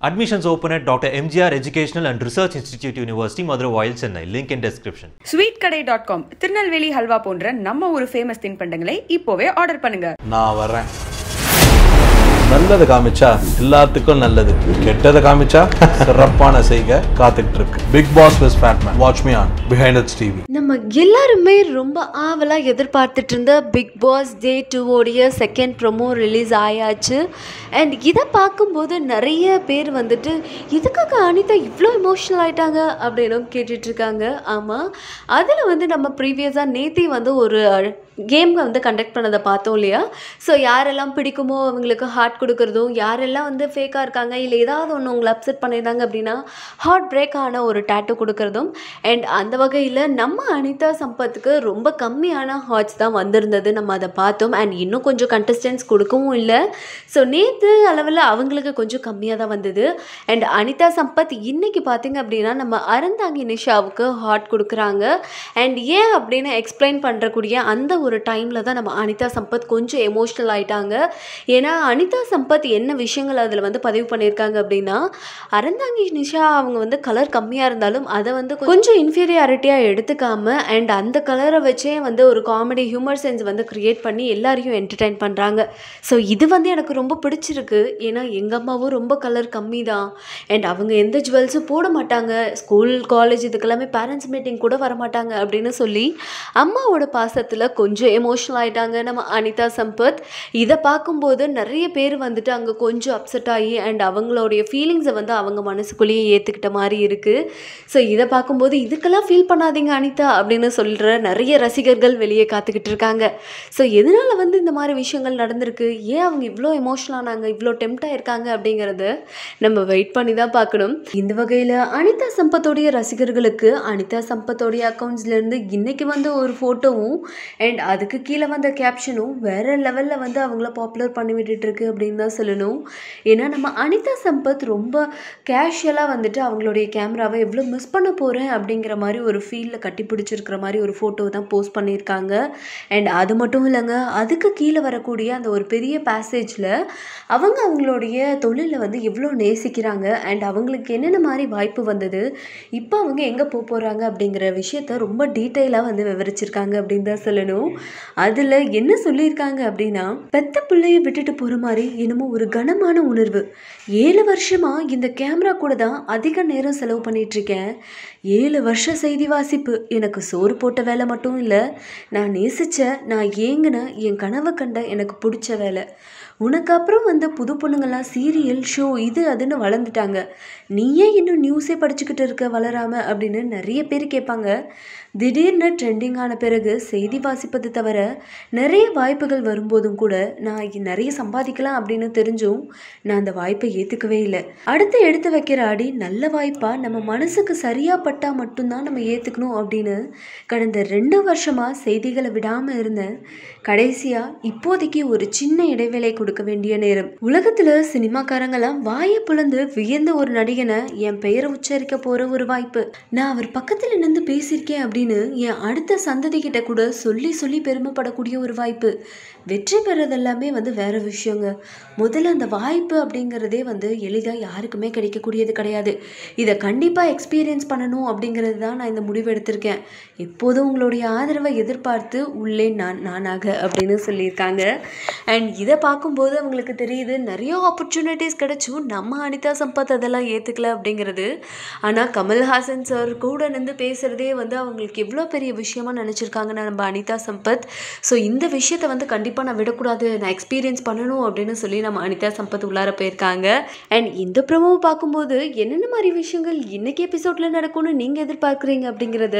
Admissions open at Dr. MGR Educational and Research Institute University, Madurai, Royal Chennai. Link in description. sweetkadai.com Tirunelveli halwa போன்ற நம்ம ஒரு famous தின்பண்டங்களை இப்போவே order பண்ணுங்க நான் வரேன் நல்லது காமிச்சா எல்லாத்துக்கும் நல்லது கெட்டதை காமிச்சா சிறப்பான செய்க காத்துக்கிட்டு இருக்கு big boss with Batman watch me on behind TV நம்ம எல்லாருமே ரொம்ப ஆவலா எதிர்பார்த்துட்டு இருந்த பிக் பாஸ் டே டூ ஓடிய செகண்ட் ப்ரொமோ ரிலீஸ் ஆயாச்சு அண்ட் இதை பார்க்கும்போது நிறைய பேர் வந்துட்டு இதுக்காக அனிதா இவ்வளோ இமோஷனல் ஆகிட்டாங்க அப்படின்னும் கேட்டுட்ருக்காங்க ஆமாம் அதில் வந்து நம்ம ப்ரீவியஸாக நேத்தி வந்து ஒரு கேம் வந்து கண்டக்ட் பண்ணதை பார்த்தோம் இல்லையா ஸோ யாரெல்லாம் பிடிக்குமோ அவங்களுக்கு ஹார்ட் கொடுக்குறதும் யாரெல்லாம் வந்து ஃபேக்காக இருக்காங்க இல்லை ஏதாவது ஒன்று உங்களை அப்செட் பண்ணியிருந்தாங்க அப்படின்னா ஹார்ட் பிரேக் ஆன ஒரு டேட்டு கொடுக்குறதும் அண்ட் அந்த வகையில் நம்ம அனிதா சம்பத்துக்கு ரொம்ப கம்மியான ஹார்ட்ஸ் தான் வந்திருந்தது நம்ம அதை பார்த்தோம் அண்ட் இன்னும் கொஞ்சம் கண்டஸ்டன்ஸ் கொடுக்கவும் இல்லை ஸோ நேற்று அளவில் அவங்களுக்கு கொஞ்சம் கம்மியாக தான் வந்தது அண்ட் அனிதா சம்பத் இன்றைக்கி பார்த்திங்க அப்படின்னா நம்ம அருந்தாங்கி நிஷாவுக்கு ஹார்ட் கொடுக்குறாங்க அண்ட் ஏன் அப்படின்னு எக்ஸ்பிளைன் பண்ணுறக்கூடிய அந்த ஒரு டைமில் தான் நம்ம அனிதா சம்பத் கொஞ்சம் எமோஷ்னல் ஆகிட்டாங்க ஏன்னா அனிதா சம்பத் என்ன விஷயங்கள் அதில் வந்து பதிவு பண்ணியிருக்காங்க அப்படின்னா அறந்தாங்கி நிஷா அவங்க வந்து கலர் கம்மியாக இருந்தாலும் அதை வந்து கொஞ்சம் இன்ஃபீரியாரிட்டியாக எடுத்துக்காம அண்ட் அந்த கலரை வச்சே வந்து ஒரு காமெடி ஹியூமர் சென்ஸ் வந்து க்ரியேட் பண்ணி எல்லாரையும் என்டர்டைன் பண்ணுறாங்க ஸோ இது வந்து எனக்கு ரொம்ப பிடிச்சிருக்கு ஏன்னா எங்கள் அம்மாவும் ரொம்ப கலர் கம்மி தான் அண்ட் அவங்க எந்த ஜுவல்ஸும் போட மாட்டாங்க ஸ்கூல் காலேஜ் இதுக்கெல்லாமே பேரண்ட்ஸ் மீட்டிங் கூட வர மாட்டாங்க அப்படின்னு சொல்லி அம்மாவோட பாசத்தில் கொஞ்சம் கொஞ்சம் எமோஷனல் ஆகிட்டாங்க நம்ம அனிதா சம்பத் இதை பார்க்கும்போது நிறைய பேர் வந்துட்டு அங்கே கொஞ்சம் அப்செட் ஆகி அண்ட் அவங்களுடைய ஃபீலிங்ஸை வந்து அவங்க மனசுக்குள்ளேயே ஏற்றுக்கிட்ட மாதிரி இருக்குது ஸோ இதை பார்க்கும்போது இதுக்கெல்லாம் ஃபீல் பண்ணாதீங்க அனிதா அப்படின்னு சொல்கிற நிறைய ரசிகர்கள் வெளியே காத்துக்கிட்டு இருக்காங்க ஸோ எதனால் வந்து இந்த மாதிரி விஷயங்கள் நடந்திருக்கு ஏன் அவங்க இவ்வளோ எமோஷனலானாங்க இவ்வளோ டெம்ப்டாக இருக்காங்க அப்படிங்கிறத நம்ம வெயிட் பண்ணி தான் பார்க்கணும் இந்த வகையில் அனிதா சம்பத்தோடைய ரசிகர்களுக்கு அனிதா சம்பத்தோடைய அக்கௌண்ட்ஸ்லேருந்து இன்றைக்கி வந்து ஒரு ஃபோட்டோவும் அண்ட் அதுக்கு கீழே வந்த கேப்ஷனும் வேறு லெவலில் வந்து அவங்கள பாப்புலர் பண்ணி விட்டுட்டுருக்கு அப்படின்னு தான் சொல்லணும் ஏன்னா நம்ம அனிதா சம்பத் ரொம்ப கேஷுவலாக வந்துட்டு அவங்களுடைய கேமராவை எவ்வளோ மிஸ் பண்ண போகிறேன் அப்படிங்கிற மாதிரி ஒரு ஃபீலில் கட்டி பிடிச்சிருக்கிற மாதிரி ஒரு ஃபோட்டோ தான் போஸ்ட் பண்ணியிருக்காங்க அண்ட் அது மட்டும் இல்லைங்க அதுக்கு கீழே வரக்கூடிய அந்த ஒரு பெரிய பேசேஜில் அவங்க அவங்களுடைய தொழிலை வந்து எவ்வளோ நேசிக்கிறாங்க அண்ட் அவங்களுக்கு என்னென்ன மாதிரி வாய்ப்பு வந்தது இப்போ அவங்க எங்கே போக போகிறாங்க அப்படிங்கிற விஷயத்த ரொம்ப டீட்டெயிலாக வந்து விவரிச்சிருக்காங்க அப்படின்னு தான் சொல்லணும் இருக்கும் அதில் என்ன சொல்லியிருக்காங்க அப்படின்னா பெத்த பிள்ளையை விட்டுட்டு போகிற மாதிரி என்னமோ ஒரு கனமான உணர்வு ஏழு வருஷமாக இந்த கேமரா கூட தான் அதிக நேரம் செலவு பண்ணிகிட்ருக்கேன் ஏழு வருஷ செய்தி வாசிப்பு எனக்கு சோறு போட்ட வேலை மட்டும் இல்லை நான் நேசித்த நான் ஏங்கின என் கனவை கண்ட எனக்கு பிடிச்ச வேலை உனக்கு அப்புறம் வந்த புது பொண்ணுங்கள்லாம் சீரியல் ஷோ இது அதுன்னு வளர்ந்துட்டாங்க நீயே இன்னும் நியூஸே படிச்சுக்கிட்டு இருக்க வளராமல் அப்படின்னு நிறைய பேர் கேட்பாங்க திடீர்னு ட்ரெண்டிங் ஆன பிறகு செய்தி வாசிப்பு சம்பாதிப்பது தவிர நிறைய வாய்ப்புகள் வரும்போதும் கூட நான் நிறைய சம்பாதிக்கலாம் அப்படின்னு தெரிஞ்சும் நான் அந்த வாய்ப்பை ஏற்றுக்கவே இல்லை அடுத்து எடுத்து வைக்கிற அடி நல்ல வாய்ப்பாக நம்ம மனசுக்கு சரியாக பட்டால் மட்டும்தான் நம்ம ஏற்றுக்கணும் அப்படின்னு கடந்த ரெண்டு வருஷமாக செய்திகளை விடாமல் இருந்தேன் கடைசியாக இப்போதைக்கு ஒரு சின்ன இடைவேளை கொடுக்க வேண்டிய நேரம் உலகத்தில் சினிமாக்காரங்களாம் வாயை புலந்து வியந்த ஒரு நடிகனை என் பெயரை உச்சரிக்க போகிற ஒரு வாய்ப்பு நான் அவர் பக்கத்தில் நின்று பேசியிருக்கேன் அப்படின்னு என் அடுத்த சந்ததி கிட்ட கூட சொல்லி சொல்லி சொல்லி பெருமைப்படக்கூடிய ஒரு வாய்ப்பு வெற்றி பெறது எல்லாமே வந்து வேறு விஷயங்க முதல்ல அந்த வாய்ப்பு அப்படிங்கிறதே வந்து எளிதாக யாருக்குமே கிடைக்கக்கூடியது கிடையாது இதை கண்டிப்பாக எக்ஸ்பீரியன்ஸ் பண்ணணும் அப்படிங்கிறது தான் நான் இந்த முடிவு எடுத்திருக்கேன் எப்போதும் உங்களுடைய ஆதரவை எதிர்பார்த்து உள்ளே நான் நானாக அப்படின்னு சொல்லியிருக்காங்க அண்ட் இதை பார்க்கும்போது அவங்களுக்கு தெரியுது நிறைய ஆப்பர்ச்சுனிட்டிஸ் கிடைச்சும் நம்ம அனிதா சம்பத் அதெல்லாம் ஏற்றுக்கல அப்படிங்கிறது ஆனால் கமல்ஹாசன் சார் கூட நின்று பேசுகிறதே வந்து அவங்களுக்கு எவ்வளோ பெரிய விஷயமா நினச்சிருக்காங்கன்னு நம்ம அனிதா சம் சம்பத் ஸோ இந்த விஷயத்தை வந்து கண்டிப்பாக நான் விடக்கூடாது நான் எக்ஸ்பீரியன்ஸ் பண்ணணும் அப்படின்னு சொல்லி நம்ம அனிதா சம்பத் உள்ளார போயிருக்காங்க அண்ட் இந்த ப்ரமோவை பார்க்கும்போது என்னென்ன மாதிரி விஷயங்கள் இன்றைக்கி எபிசோடில் நடக்கும்னு நீங்கள் எதிர்பார்க்குறீங்க அப்படிங்கிறத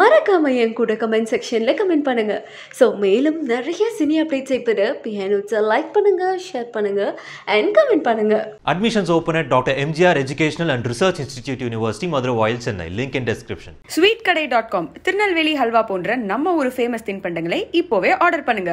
மறக்காமல் என் கூட கமெண்ட் செக்ஷனில் கமெண்ட் பண்ணுங்கள் ஸோ மேலும் நிறைய சினி அப்டேட்ஸை பெற பிஹானுட்ஸை லைக் பண்ணுங்கள் ஷேர் பண்ணுங்கள் அண்ட் கமெண்ட் பண்ணுங்கள் admissions open at doctor MGR educational and research institute university Maduravoyal Chennai link in description sweet கடை டாட் காம் திருநெல்வேலி ஹல்வா போன்ற நம்ம ஒரு ஃபேமஸ் தின் பண்டங்களை இப்போவே ஆர்டர் பண்ணுங்க